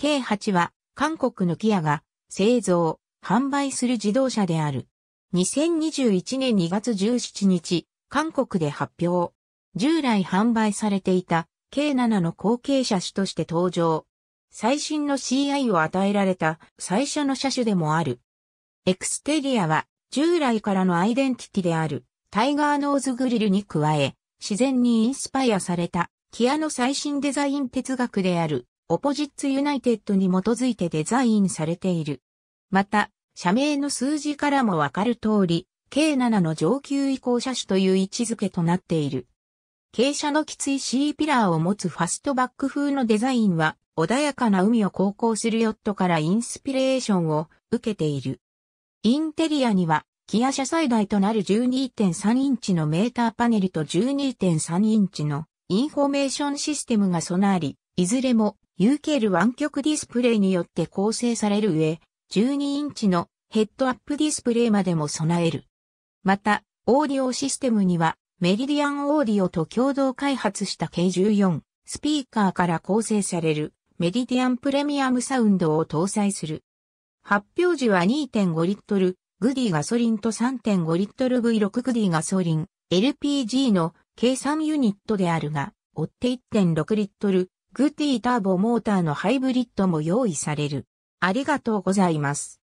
k 8は韓国のキアが製造、販売する自動車である。2021年2月17日、韓国で発表。従来販売されていた K7 の後継車種として登場。最新の CI を与えられた最初の車種でもある。エクステリアは従来からのアイデンティティであるタイガーノーズグリルに加え、自然にインスパイアされたキアの最新デザイン哲学であるオポジッツユナイテッドに基づいてデザインされている。また、社名の数字からもわかる通り、K7 の上級移行車種という位置づけとなっている。傾斜のきつい C ピラーを持つファストバック風のデザインは、穏やかな海を航行するヨットからインスピレーションを受けている。インテリアには、キア車最大となる12.3インチのメーターパネルと12.3インチのインフォメーションシステムが備わり、いずれも UKL 湾曲ディスプレイによって構成される上、12インチのヘッドアップディスプレイまでも備える。また、オーディオシステムには、メリディアンオーディオと共同開発した k 14スピーカーから構成されるメリディアンプレミアムサウンドを搭載する。発表時は2.5リットル、グディガソリンと3.5リットル V6 グディガソリン、LPG の計算ユニットであるが、追って1.6リットル、グーティターボモーターのハイブリッドも用意される。ありがとうございます。